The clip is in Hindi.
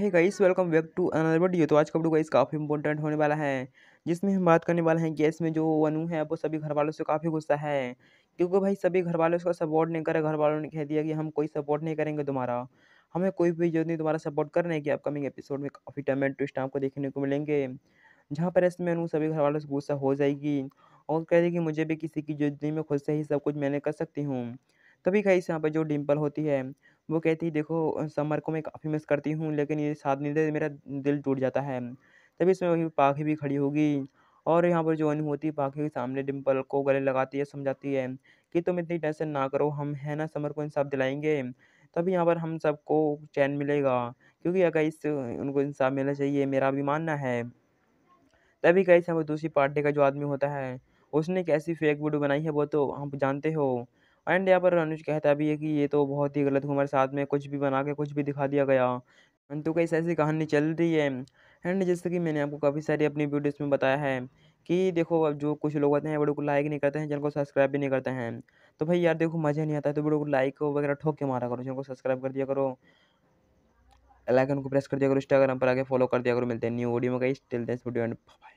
hey guys welcome back to another video तो आज का वीडियो गाइस काफ़ी इंपॉर्टेंट होने वाला है जिसमें हम बात करने वाले हैं कि इसमें जो अनु है वो सभी घर वालों से काफ़ी गुस्सा है क्योंकि भाई सभी घर वालों उसका सपोर्ट नहीं करे घर वालों ने कह दिया कि हम कोई सपोर्ट नहीं करेंगे तुम्हारा हमें कोई भी जरूरत नहीं तुम्हारा सपोर्ट करने की अपकमिंग एपिसोड में काफ़ी एंड ट्विस्ट आपको देखने को मिलेंगे जहाँ पर इसमें अनु सभी घर वालों से गुस्सा हो जाएगी और कह देगी मुझे भी किसी की जरूरत नहीं मैं खुद से ही सब कुछ मैंने कर सकती हूँ तभी खाई यहाँ पर जो डिम्पल होती है वो कहती देखो समर को मैं काफ़ी मिस करती हूँ लेकिन ये साथ नहीं देते मेरा दिल टूट जाता है तभी इसमें वही पाखी भी खड़ी होगी और यहाँ पर जो अनु होती है पाखी के सामने डिम्पल को गले लगाती है समझाती है कि तुम इतनी टेंशन ना करो हम है ना समर को इंसाफ दिलाएंगे तभी यहाँ पर हम सबको चैन मिलेगा क्योंकि अगर इस उनको इंसाफ मिलना चाहिए मेरा भी मानना है तभी कैसे वो दूसरी पार्टी का जो आदमी होता है उसने कैसी फेक वीडियो बनाई है वो तो आप जानते हो एंड यहाँ पर अनुज कहता भी है कि ये तो बहुत ही गलत हुआ हमारे साथ में कुछ भी बना के कुछ भी दिखा दिया गया तो कई ऐसी कहानी चल रही है एंड जैसे कि मैंने आपको काफ़ी सारी अपनी वीडियोज़ में बताया है कि देखो अब जो कुछ लोग होते हैं वीडियो को लाइक नहीं करते हैं जिनको सब्सक्राइब भी नहीं करते हैं तो भाई यार देखो मज़ा नहीं आता तो वीडियो को लाइक वगैरह ठोक के मारा करो जिनको सब्सक्राइब कर दिया करो लाइकन को प्रेस कर दिया करो इंस्टाग्राम पर आगे फॉलो कर दिया करो मिलते हैं न्यू वीडियो में कई स्टिल वीडियो एंड बाय